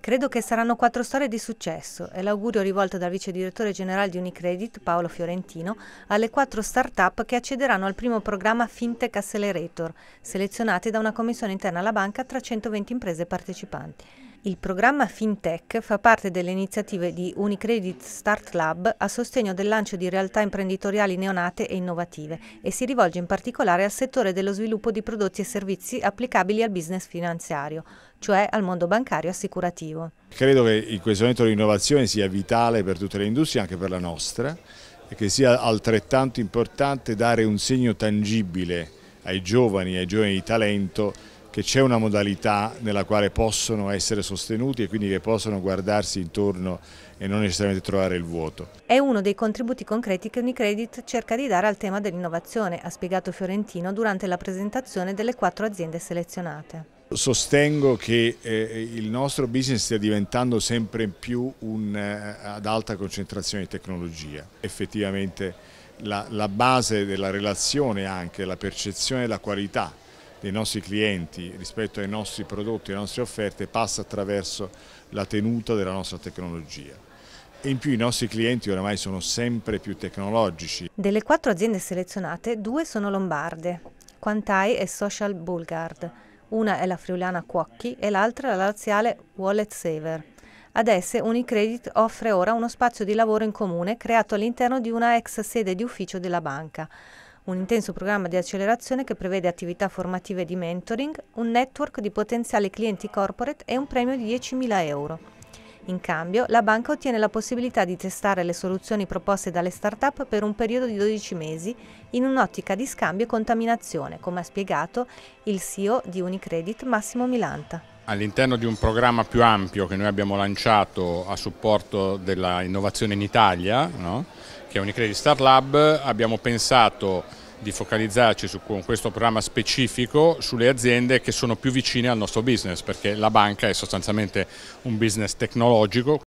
Credo che saranno quattro storie di successo, è l'augurio rivolto dal vice direttore generale di Unicredit, Paolo Fiorentino, alle quattro start-up che accederanno al primo programma Fintech Accelerator, selezionate da una commissione interna alla banca tra 120 imprese partecipanti. Il programma FinTech fa parte delle iniziative di Unicredit Start Lab a sostegno del lancio di realtà imprenditoriali neonate e innovative e si rivolge in particolare al settore dello sviluppo di prodotti e servizi applicabili al business finanziario, cioè al mondo bancario assicurativo. Credo che in questo momento l'innovazione sia vitale per tutte le industrie, anche per la nostra, e che sia altrettanto importante dare un segno tangibile ai giovani, ai giovani di talento che c'è una modalità nella quale possono essere sostenuti e quindi che possono guardarsi intorno e non necessariamente trovare il vuoto. È uno dei contributi concreti che Unicredit cerca di dare al tema dell'innovazione, ha spiegato Fiorentino durante la presentazione delle quattro aziende selezionate. Sostengo che eh, il nostro business stia diventando sempre più un, eh, ad alta concentrazione di tecnologia. Effettivamente la, la base della relazione anche, la percezione della qualità dei nostri clienti rispetto ai nostri prodotti, e alle nostre offerte passa attraverso la tenuta della nostra tecnologia. E in più i nostri clienti oramai sono sempre più tecnologici. Delle quattro aziende selezionate, due sono lombarde, Quantai e Social Bulgard. Una è la friulana Cuocchi e l'altra la laziale Wallet Saver. Ad esse Unicredit offre ora uno spazio di lavoro in comune creato all'interno di una ex sede di ufficio della banca un intenso programma di accelerazione che prevede attività formative di mentoring, un network di potenziali clienti corporate e un premio di 10.000 euro. In cambio, la banca ottiene la possibilità di testare le soluzioni proposte dalle start-up per un periodo di 12 mesi in un'ottica di scambio e contaminazione, come ha spiegato il CEO di Unicredit Massimo Milanta. All'interno di un programma più ampio che noi abbiamo lanciato a supporto dell'innovazione in Italia, no? che è Unicredit Start Lab, abbiamo pensato di focalizzarci su, con questo programma specifico sulle aziende che sono più vicine al nostro business, perché la banca è sostanzialmente un business tecnologico.